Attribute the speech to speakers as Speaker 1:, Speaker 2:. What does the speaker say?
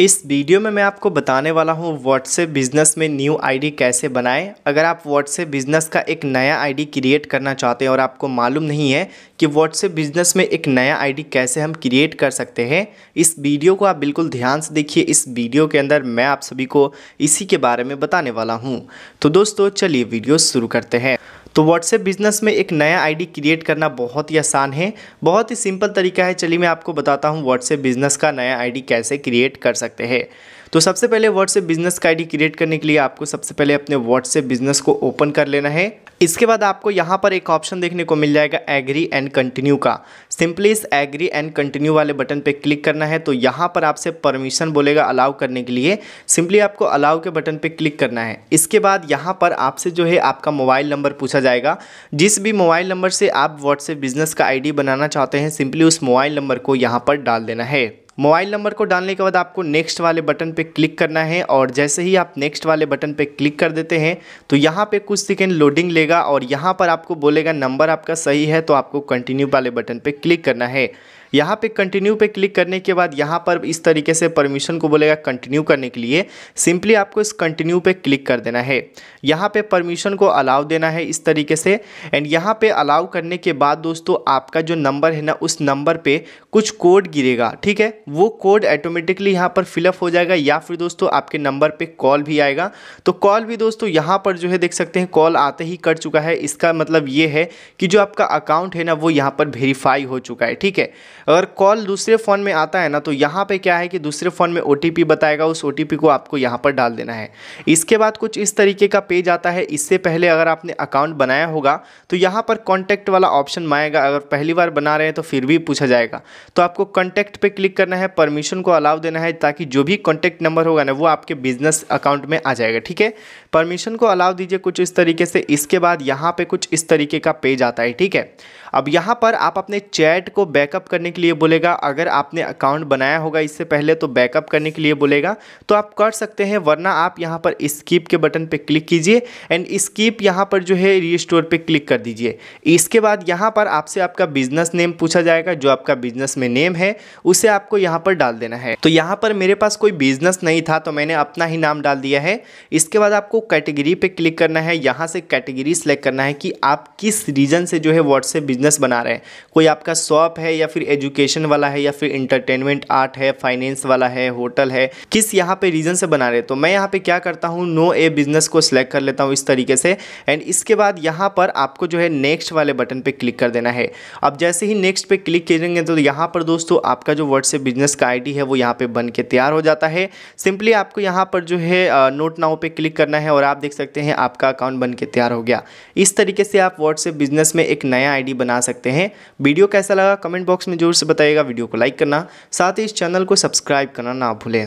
Speaker 1: इस वीडियो में मैं आपको बताने वाला हूँ व्हाट्सएप बिज़नेस में न्यू आईडी कैसे बनाएं अगर आप व्हाट्सएप बिज़नेस का एक नया आईडी क्रिएट करना चाहते हैं और आपको मालूम नहीं है कि व्हाट्सएप बिज़नेस में एक नया आईडी कैसे हम क्रिएट कर सकते हैं इस वीडियो को आप बिल्कुल ध्यान से देखिए इस वीडियो के अंदर मैं आप सभी को इसी के बारे में बताने वाला हूँ तो दोस्तों चलिए वीडियो शुरू करते हैं तो व्हाट्सएप बिजनेस में एक नया आईडी क्रिएट करना बहुत ही आसान है बहुत ही सिंपल तरीका है चलिए मैं आपको बताता हूँ व्हाट्सएप बिजनेस का नया आईडी कैसे क्रिएट कर सकते हैं तो सबसे पहले व्हाट्सएप बिजनेस का आईडी क्रिएट करने के लिए आपको सबसे पहले अपने व्हाट्सएप बिजनेस को ओपन कर लेना है इसके बाद आपको यहाँ पर एक ऑप्शन देखने को मिल जाएगा एग्री एंड कंटिन्यू का सिंपली इस एग्री एंड कंटिन्यू वाले बटन पे क्लिक करना है तो यहाँ पर आपसे परमिशन बोलेगा अलाउ करने के लिए सिंपली आपको अलाउ के बटन पे क्लिक करना है इसके बाद यहाँ पर आपसे जो है आपका मोबाइल नंबर पूछा जाएगा जिस भी मोबाइल नंबर से आप व्हाट्सएप बिजनेस का आई बनाना चाहते हैं सिंपली उस मोबाइल नंबर को यहाँ पर डाल देना है मोबाइल नंबर को डालने के बाद आपको नेक्स्ट वाले बटन पे क्लिक करना है और जैसे ही आप नेक्स्ट वाले बटन पे क्लिक कर देते हैं तो यहाँ पे कुछ सेकेंड लोडिंग लेगा और यहाँ पर आपको बोलेगा नंबर आपका सही है तो आपको कंटिन्यू वाले बटन पे क्लिक करना है यहाँ पे कंटिन्यू पे क्लिक करने के बाद यहाँ पर इस तरीके से परमिशन को बोलेगा कंटिन्यू करने के लिए सिंपली आपको इस कंटिन्यू पे क्लिक कर देना है यहाँ पे परमिशन को अलाउ देना है इस तरीके से एंड यहाँ पे अलाउ करने के बाद दोस्तों आपका जो नंबर है ना उस नंबर पर कुछ कोड गिरेगा ठीक है वो कोड ऑटोमेटिकली यहाँ पर फिलअप हो जाएगा या फिर दोस्तों आपके नंबर पर कॉल भी आएगा तो कॉल भी दोस्तों यहाँ पर जो है देख सकते हैं कॉल आते ही कर चुका है इसका मतलब ये है कि जो आपका अकाउंट है ना वो यहाँ पर वेरीफाई हो चुका है ठीक है अगर कॉल दूसरे फ़ोन में आता है ना तो यहाँ पे क्या है कि दूसरे फ़ोन में ओ बताएगा उस ओ को आपको यहाँ पर डाल देना है इसके बाद कुछ इस तरीके का पेज आता है इससे पहले अगर आपने अकाउंट बनाया होगा तो यहाँ पर कॉन्टैक्ट वाला ऑप्शन माएगा अगर पहली बार बना रहे हैं तो फिर भी पूछा जाएगा तो आपको कॉन्टैक्ट पर क्लिक करना है परमिशन को अलाव देना है ताकि जो भी कॉन्टैक्ट नंबर होगा ना वो आपके बिजनेस अकाउंट में आ जाएगा ठीक है परमिशन को अलाव दीजिए कुछ इस तरीके से इसके बाद यहाँ पे कुछ इस तरीके का पेज आता है ठीक है अब यहाँ पर आप अपने चैट को बैकअप करने के लिए बोलेगा अगर आपने अकाउंट बनाया होगा इससे पहले तो बैकअप करने के लिए बोलेगा तो आप कर सकते हैं वरना आप यहाँ पर स्कीप के बटन पर क्लिक कीजिए एंड स्कीप यहाँ पर जो है रीस्टोर पर क्लिक कर दीजिए इसके बाद यहाँ पर आपसे आपका बिजनेस नेम पूछा जाएगा जो आपका बिजनेस में नेम है उसे आपको यहाँ पर डाल देना है तो यहाँ पर मेरे पास कोई बिजनेस नहीं था तो मैंने अपना ही नाम डाल दिया है इसके बाद आपको कैटेगरी पे क्लिक करना है यहाँ से कैटेगरी सेलेक्ट करना है कि आप किस रीजन से जो है व्हाट्सएप बिजनेस बना रहे हैं कोई आपका शॉप है या फिर एजुकेशन वाला है या फिर इंटरटेनमेंट आर्ट है फाइनेंस वाला है होटल है किस यहाँ पे रीजन से बना रहे हैं तो मैं यहाँ पे क्या करता हूँ नो ए बिजनेस को सिलेक्ट कर लेता हूँ इस तरीके से एंड इसके बाद यहाँ पर आपको जो है नेक्स्ट वाले बटन पर क्लिक कर देना है अब जैसे ही नेक्स्ट पे क्लिक करेंगे तो यहाँ पर दोस्तों आपका जो व्हाट्सएप बिजनेस का आई है वो यहाँ पर बन के तैयार हो जाता है सिंपली आपको यहाँ पर जो है नोट नाउ पे क्लिक करना है और आप देख सकते हैं आपका अकाउंट बन के तैयार हो गया इस तरीके से आप व्हाट्सएप बिजनेस में एक नया आईडी बना सकते हैं वीडियो कैसा लगा कमेंट बॉक्स में जोर से बताइएगा वीडियो को लाइक करना साथ ही इस चैनल को सब्सक्राइब करना ना भूलें